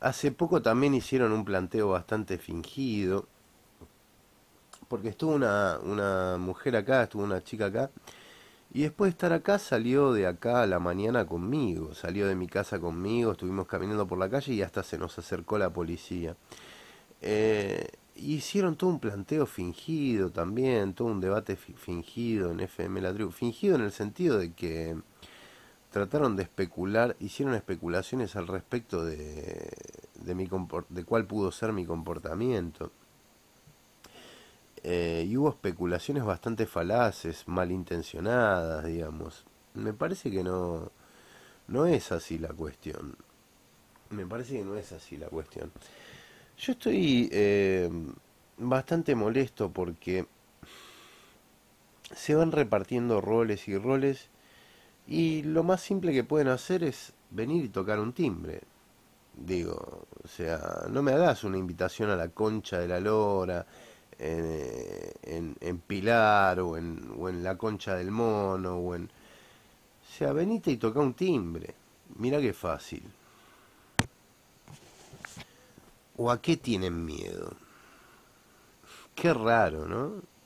Hace poco también hicieron un planteo bastante fingido, porque estuvo una, una mujer acá, estuvo una chica acá, y después de estar acá salió de acá a la mañana conmigo, salió de mi casa conmigo, estuvimos caminando por la calle y hasta se nos acercó la policía. Eh, hicieron todo un planteo fingido también, todo un debate fingido en FM La Tribu, fingido en el sentido de que trataron de especular, hicieron especulaciones al respecto de, de, mi de cuál pudo ser mi comportamiento. Eh, y hubo especulaciones bastante falaces, malintencionadas, digamos. Me parece que no, no es así la cuestión. Me parece que no es así la cuestión. Yo estoy eh, bastante molesto porque se van repartiendo roles y roles y lo más simple que pueden hacer es venir y tocar un timbre. Digo, o sea, no me hagas una invitación a la concha de la lora, en, eh, Pilar o en, o en la concha del mono o en... O sea, venite y toca un timbre. Mira qué fácil. ¿O a qué tienen miedo? Qué raro, ¿no?